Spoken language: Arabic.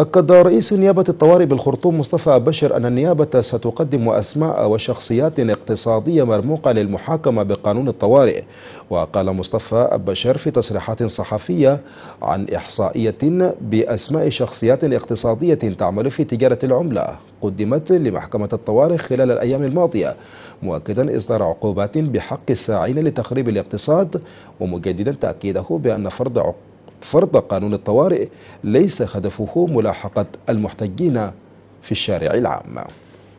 أكد رئيس نيابة الطوارئ بالخرطوم مصطفى بشر أن النيابة ستقدم أسماء وشخصيات اقتصادية مرموقة للمحاكمة بقانون الطوارئ وقال مصطفى بشر في تصريحات صحفية عن إحصائية بأسماء شخصيات اقتصادية تعمل في تجارة العملة قدمت لمحكمة الطوارئ خلال الأيام الماضية مؤكدا إصدار عقوبات بحق الساعين لتخريب الاقتصاد ومجددا تأكيده بأن فرض عقوبات فرض قانون الطوارئ ليس هدفه ملاحقة المحتجين في الشارع العام